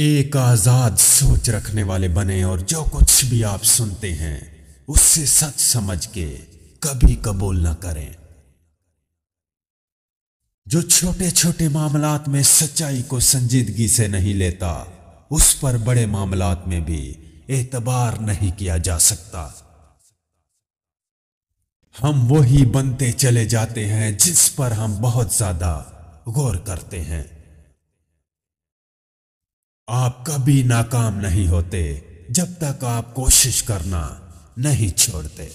एक आजाद सोच रखने वाले बने और जो कुछ भी आप सुनते हैं उससे सच समझ के कभी कबूल ना करें जो छोटे छोटे मामलात में सच्चाई को संजीदगी से नहीं लेता उस पर बड़े मामलात में भी एतबार नहीं किया जा सकता हम वही बनते चले जाते हैं जिस पर हम बहुत ज्यादा गौर करते हैं आप कभी नाकाम नहीं होते जब तक आप कोशिश करना नहीं छोड़ते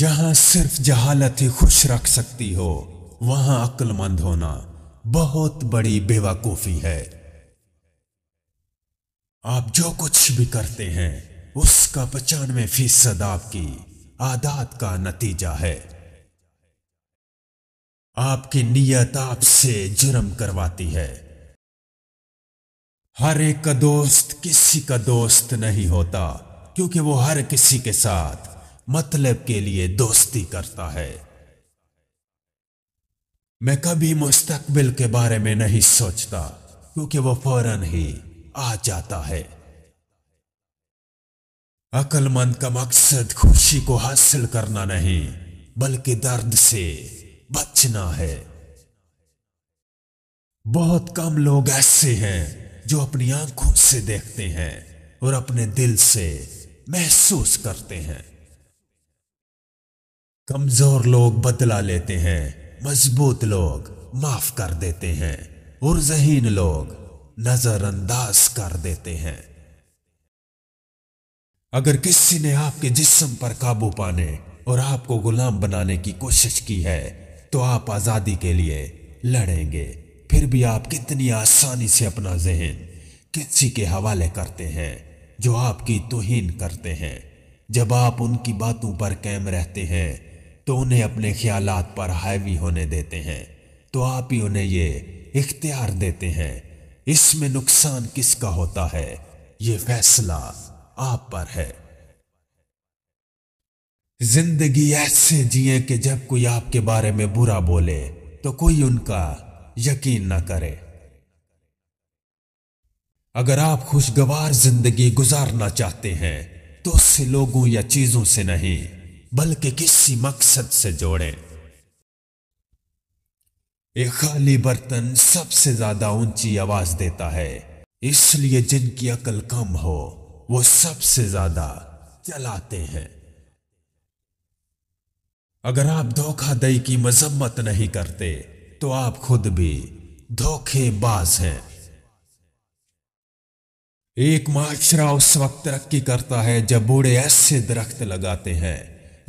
जहां सिर्फ जहालत ही खुश रख सकती हो वहां अक्लमंद होना बहुत बड़ी बेवकूफी है आप जो कुछ भी करते हैं उसका पचानवे फीसद आपकी आदात का नतीजा है आपकी नीयत आपसे जुर्म करवाती है हर एक का दोस्त किसी का दोस्त नहीं होता क्योंकि वो हर किसी के साथ मतलब के लिए दोस्ती करता है मैं कभी मुस्तकबिल के बारे में नहीं सोचता क्योंकि वो फौरन ही आ जाता है अकलमंद का मकसद खुशी को हासिल करना नहीं बल्कि दर्द से बचना है बहुत कम लोग ऐसे हैं जो अपनी आंखों से देखते हैं और अपने दिल से महसूस करते हैं कमजोर लोग बदला लेते हैं मजबूत लोग माफ कर देते हैं और जहीन लोग नजरअंदाज कर देते हैं अगर किसी ने आपके जिस्म पर काबू पाने और आपको गुलाम बनाने की कोशिश की है तो आप आजादी के लिए लड़ेंगे फिर भी आप कितनी आसानी से अपना जहन किसी के हवाले करते हैं जो आपकी तोहिन करते हैं जब आप उनकी बातों पर कैम रहते हैं तो उन्हें अपने ख्याल पर हावी होने देते हैं तो आप ही उन्हें ये इख्तियार देते हैं इसमें नुकसान किसका होता है ये फैसला आप पर है जिंदगी ऐसे जिए कि जब कोई आपके बारे में बुरा बोले तो कोई उनका यकीन न करे अगर आप खुशगवार जिंदगी गुजारना चाहते हैं तो उससे लोगों या चीजों से नहीं बल्कि किसी मकसद से जोड़ें एक खाली बर्तन सबसे ज्यादा ऊंची आवाज देता है इसलिए जिनकी अकल कम हो वो सबसे ज्यादा चलाते हैं अगर आप धोखा दई की मजम्मत नहीं करते तो आप खुद भी धोखेबाज हैं एक माशरा उस वक्त तरक्की करता है जब बूढ़े ऐसे दरख्त लगाते हैं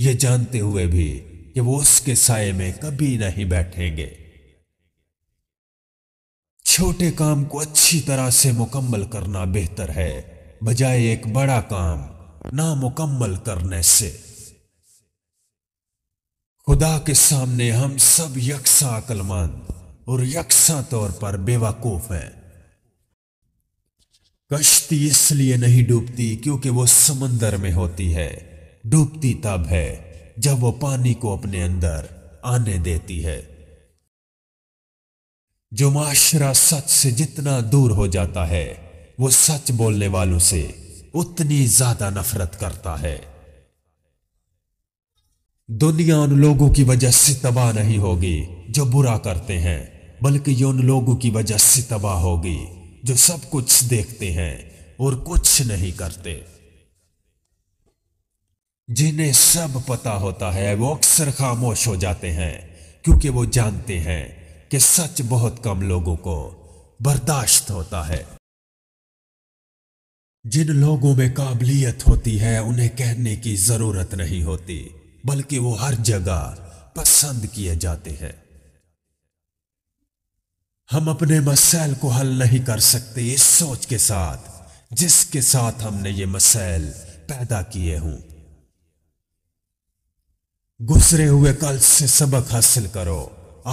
ये जानते हुए भी कि वो उसके साय में कभी नहीं बैठेंगे छोटे काम को अच्छी तरह से मुकम्मल करना बेहतर है बजाय एक बड़ा काम नामुकम्मल करने से खुदा के सामने हम सब यकसा अकलमंद और यकसा तौर पर बेवकूफ हैं कश्ती इसलिए नहीं डूबती क्योंकि वो समंदर में होती है डूबती तब है जब वो पानी को अपने अंदर आने देती है जो माशरा सच से जितना दूर हो जाता है वो सच बोलने वालों से उतनी ज्यादा नफरत करता है दुनिया उन लोगों की वजह से तबाह नहीं होगी जो बुरा करते हैं बल्कि ये उन लोगों की वजह से तबाह होगी जो सब कुछ देखते हैं और कुछ नहीं करते जिन्हें सब पता होता है वो अक्सर खामोश हो जाते हैं क्योंकि वो जानते हैं कि सच बहुत कम लोगों को बर्दाश्त होता है जिन लोगों में काबिलियत होती है उन्हें कहने की जरूरत नहीं होती बल्कि वो हर जगह पसंद किए जाते हैं हम अपने मसैल को हल नहीं कर सकते इस सोच के साथ जिसके साथ हमने ये मसैल पैदा किए हों गुजरे हुए कल से सबक हासिल करो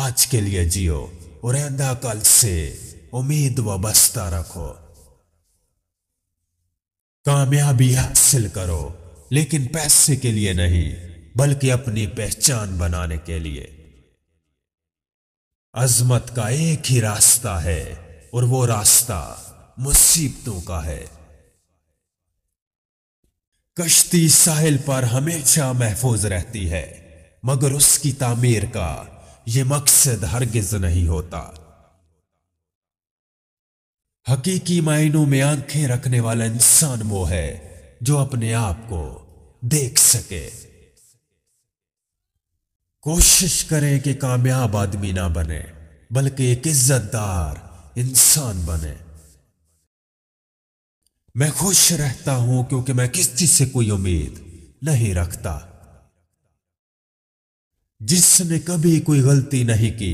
आज के लिए जियो और आंदा कल से उम्मीद व बस्ता रखो कामयाबी हासिल करो लेकिन पैसे के लिए नहीं बल्कि अपनी पहचान बनाने के लिए अजमत का एक ही रास्ता है और वो रास्ता मुसीबतों का है कश्ती साहिल पर हमेशा महफूज रहती है मगर उसकी तामीर का ये मकसद हरगिज नहीं होता हकीकी मायनों में आंखें रखने वाला इंसान वो है जो अपने आप को देख सके कोशिश करें कि कामयाब आदमी ना बने बल्कि एक इज्जतदार इंसान बने मैं खुश रहता हूं क्योंकि मैं किस चीज से कोई उम्मीद नहीं रखता जिसने कभी कोई गलती नहीं की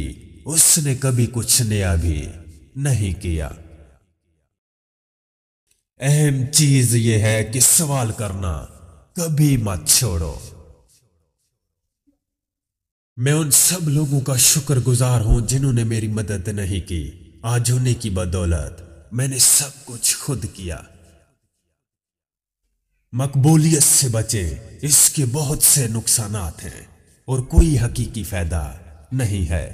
उसने कभी कुछ नया भी नहीं किया अहम चीज यह है कि सवाल करना कभी मत छोड़ो मैं उन सब लोगों का शुक्र गुजार हूं जिन्होंने मेरी मदद नहीं की आज होने की बदौलत मैंने सब कुछ खुद किया मकबूलियत से बचे इसके बहुत से नुकसान हैं और कोई हकीकी फायदा नहीं है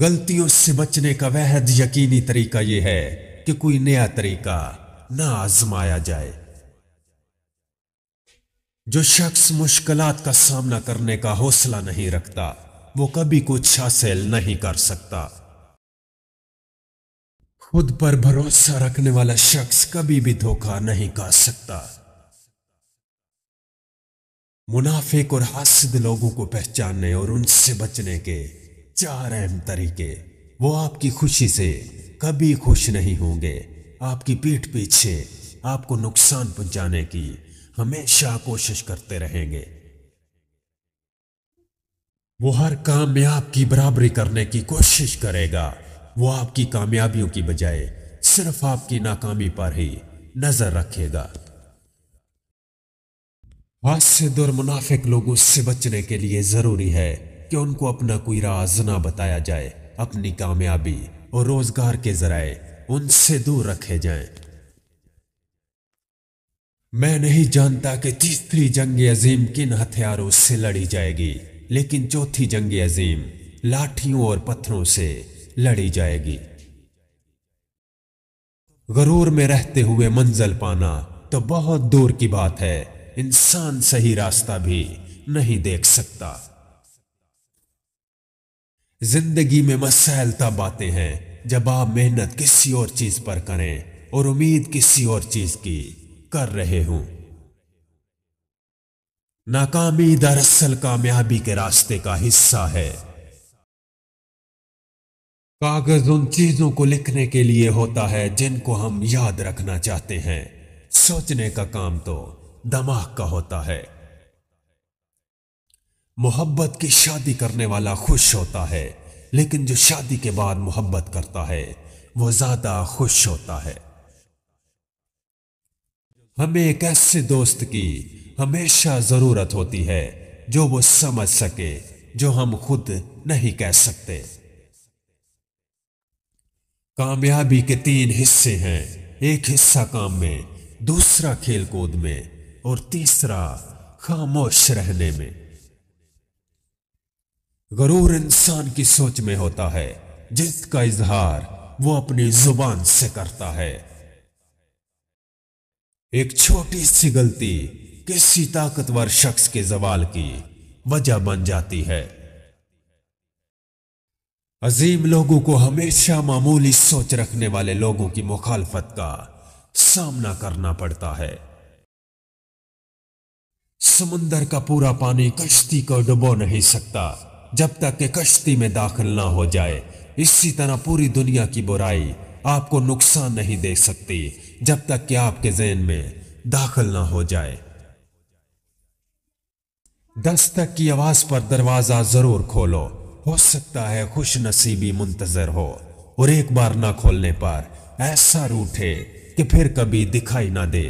गलतियों से बचने का वहद यकीनी तरीका यह है कि कोई नया तरीका ना आजमाया जाए जो शख्स मुश्किलात का सामना करने का हौसला नहीं रखता वो कभी कुछ हासिल नहीं कर सकता खुद पर भरोसा रखने वाला शख्स कभी भी धोखा नहीं कर सकता मुनाफिक और हासिद लोगों को पहचानने और उनसे बचने के चार अहम तरीके वो आपकी खुशी से कभी खुश नहीं होंगे आपकी पीठ पीछे आपको नुकसान पहुंचाने की हमेशा कोशिश करते रहेंगे वो हर काम में आपकी बराबरी करने की कोशिश करेगा वो आपकी कामयाबियों की बजाय सिर्फ आपकी नाकामी पर ही नजर रखेगा हासिद और मुनाफिक लोगों से बचने के लिए जरूरी है कि उनको अपना कोई राज ना बताया जाए अपनी कामयाबी और रोजगार के जराए उनसे दूर रखे जाएं। मैं नहीं जानता कि तीसरी जंग अजीम किन हथियारों से लड़ी जाएगी लेकिन चौथी जंग अजीम लाठियों और पत्थरों से लड़ी जाएगी गरूर में रहते हुए मंजिल पाना तो बहुत दूर की बात है इंसान सही रास्ता भी नहीं देख सकता जिंदगी में मसैलता बातें हैं जब आप मेहनत किसी और चीज पर करें और उम्मीद किसी और चीज की कर रहे हो नाकामी दरअसल कामयाबी के रास्ते का हिस्सा है कागज उन चीजों को लिखने के लिए होता है जिनको हम याद रखना चाहते हैं सोचने का काम तो दमाग का होता है मोहब्बत की शादी करने वाला खुश होता है लेकिन जो शादी के बाद मोहब्बत करता है वो ज्यादा खुश होता है हमें एक ऐसे दोस्त की हमेशा जरूरत होती है जो वो समझ सके जो हम खुद नहीं कह सकते कामयाबी के तीन हिस्से हैं एक हिस्सा काम में दूसरा खेलकूद में और तीसरा खामोश रहने में गरूर इंसान की सोच में होता है जिसका इजहार वो अपनी जुबान से करता है एक छोटी सी गलती किसी ताकतवर शख्स के जवाल की वजह बन जाती है अजीम लोगों को हमेशा मामूली सोच रखने वाले लोगों की मुखालफत का सामना करना पड़ता है समुंदर का पूरा पानी कश्ती को डुबो नहीं सकता जब तक कि कश्ती में दाखिल ना हो जाए इसी तरह पूरी दुनिया की बुराई आपको नुकसान नहीं दे सकती जब तक कि आपके जहन में दाखिल ना हो जाए दस्तक की आवाज पर दरवाजा जरूर खोलो हो सकता है खुश नसीबी मुंतजर हो और एक बार ना खोलने पर ऐसा रूठे कि फिर कभी दिखाई ना दे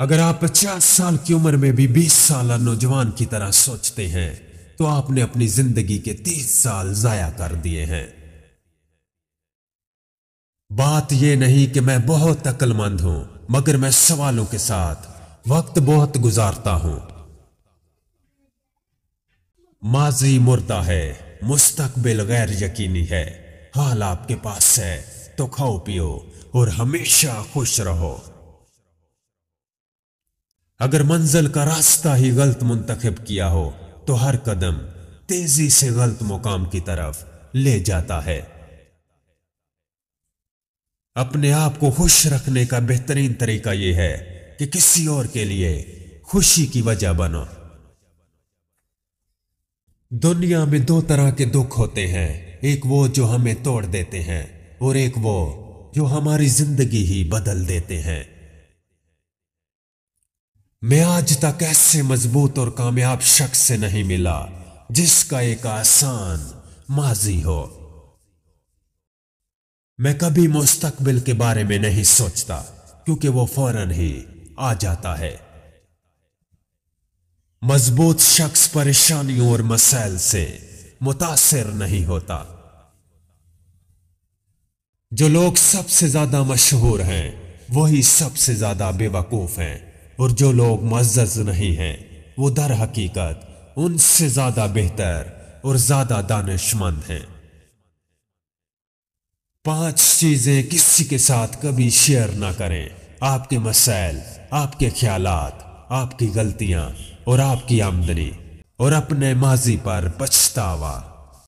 अगर आप पचास साल की उम्र में भी बीस साल नौजवान की तरह सोचते हैं तो आपने अपनी जिंदगी के तीस साल जाया कर दिए हैं बात यह नहीं कि मैं बहुत अक्लमंद हूं मगर मैं सवालों के साथ वक्त बहुत गुजारता हूं माजी मुर्दा है मुस्तकबिल गैर यकीनी है हाल आपके पास है तो खाओ पियो और हमेशा खुश रहो अगर मंजिल का रास्ता ही गलत मुंतखब किया हो तो हर कदम तेजी से गलत मुकाम की तरफ ले जाता है अपने आप को खुश रखने का बेहतरीन तरीका यह है कि किसी और के लिए खुशी की वजह बनो दुनिया में दो तरह के दुख होते हैं एक वो जो हमें तोड़ देते हैं और एक वो जो हमारी जिंदगी ही बदल देते हैं मैं आज तक ऐसे मजबूत और कामयाब शख्स से नहीं मिला जिसका एक आसान माजी हो मैं कभी मुस्तकबिल के बारे में नहीं सोचता क्योंकि वो फौरन ही आ जाता है मजबूत शख्स परेशानियों और मसाइल से मुतासर नहीं होता जो लोग सबसे ज्यादा मशहूर हैं वही सबसे ज्यादा बेवकूफ हैं और जो लोग मज्ज नहीं हैं वो दर हकीकत उनसे ज्यादा बेहतर और ज्यादा दानिशमंद हैं पांच चीजें किसी के साथ कभी शेयर ना करें आपके मसाइल आपके ख्याल आपकी गलतियां और आपकी आमदनी और अपने माजी पर पछतावा